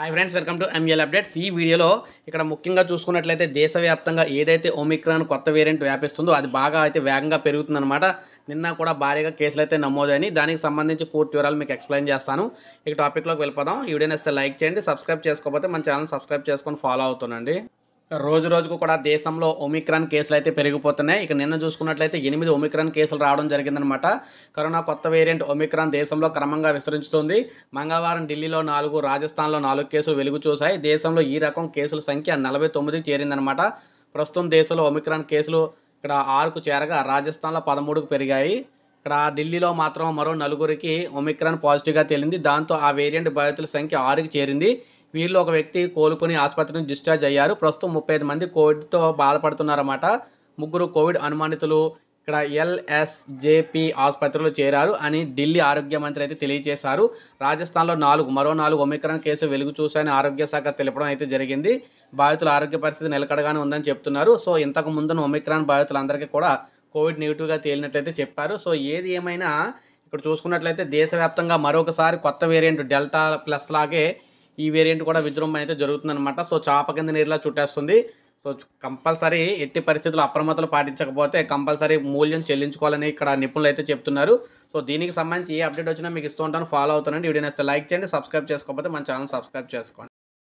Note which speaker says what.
Speaker 1: hi friends welcome to ML updates ఈ వీడియోలో ఇక్కడ ముఖ్యంగా చూసుకున్నట్లయితే దేశవ్యాప్తంగా ఏదైతే ఒమిక్రాన్ కొత్త వేరియంట్ వ్యాపిస్తుందో అది బాగా అయితే వేగంగా పెరుగుతుందన్నమాట నిన్న కూడా భారీగా కేసులు అయితే నమోదని దానికి సంబంధించి పూర్తి వివరాలు మీకు ఎక్స్ప్లెయిన్ చేస్తాను ఈ టాపిక్లోకి వెళ్ళిపోదాం ఈ వీడియోని లైక్ చేయండి సబ్స్క్రైబ్ చేసుకోకపోతే మన ఛానల్ సబ్స్క్రైబ్ చేసుకొని ఫాలో అవుతుండండి రోజు రోజుకు కూడా దేశంలో ఒమిక్రాన్ కేసులు అయితే పెరిగిపోతున్నాయి ఇక నిన్న చూసుకున్నట్లయితే ఎనిమిది ఒమిక్రాన్ కేసులు రావడం జరిగిందనమాట కరోనా కొత్త వేరియంట్ ఒమిక్రాన్ దేశంలో క్రమంగా విస్తరించుతుంది మంగళవారం ఢిల్లీలో నాలుగు రాజస్థాన్లో నాలుగు కేసులు వెలుగు చూశాయి దేశంలో ఈ రకం కేసుల సంఖ్య నలభై తొమ్మిదికి చేరిందనమాట ప్రస్తుతం దేశంలో ఒమిక్రాన్ కేసులు ఇక్కడ ఆరుకు చేరగా రాజస్థాన్లో పదమూడుకు పెరిగాయి ఇక్కడ ఢిల్లీలో మాత్రం మరో నలుగురికి ఒమిక్రాన్ పాజిటివ్గా తేలింది దాంతో ఆ వేరియంట్ బాధితుల సంఖ్య ఆరుకి చేరింది వీళ్ళు ఒక వ్యక్తి కోలుకుని ఆసుపత్రి నుంచి డిశ్చార్జ్ అయ్యారు ప్రస్తుతం ముప్పై ఐదు మంది కోవిడ్తో బాధపడుతున్నారన్నమాట ముగ్గురు కోవిడ్ అనుమానితులు ఇక్కడ ఎల్ఎస్జేపీ ఆసుపత్రిలో చేరారు అని ఢిల్లీ ఆరోగ్య మంత్రి అయితే తెలియజేశారు రాజస్థాన్లో నాలుగు మరో నాలుగు ఒమిక్రాన్ కేసు వెలుగు చూశాయని ఆరోగ్య శాఖ తెలపడం అయితే జరిగింది బాధితుల ఆరోగ్య పరిస్థితి నిలకడగానే ఉందని చెప్తున్నారు సో ఇంతకు ముందున ఒమిక్రాన్ బాధితులందరికీ కూడా కోవిడ్ నెగిటివ్గా తేలినట్లయితే చెప్పారు సో ఏది ఏమైనా ఇక్కడ చూసుకున్నట్లయితే దేశవ్యాప్తంగా మరొకసారి కొత్త వేరియంట్ డెల్టా ప్లస్ లాగే ఈ వేరియంట్ కూడా విజృంభణ అయితే జరుగుతుందనమాట సో చాప కింద నీరులా చుట్టేస్తుంది సో కంపల్సరీ ఎట్టి పరిస్థితుల్లో అప్రమత్తలు పాటించకపోతే కంపల్సరీ మూల్యం చెల్లించుకోవాలని ఇక్కడ నిపుణులు అయితే చెప్తున్నారు సో దీనికి సంబంధించి ఏ అప్డేట్ వచ్చినా మీకు ఇస్తూ ఉంటాను ఫాలో అవుతానండి వీడియో నేస్తే లైక్ చేయండి సబ్స్క్రైబ్ చేసుకోకపోతే మన ఛానల్ సబ్స్క్రైబ్ చేసుకోండి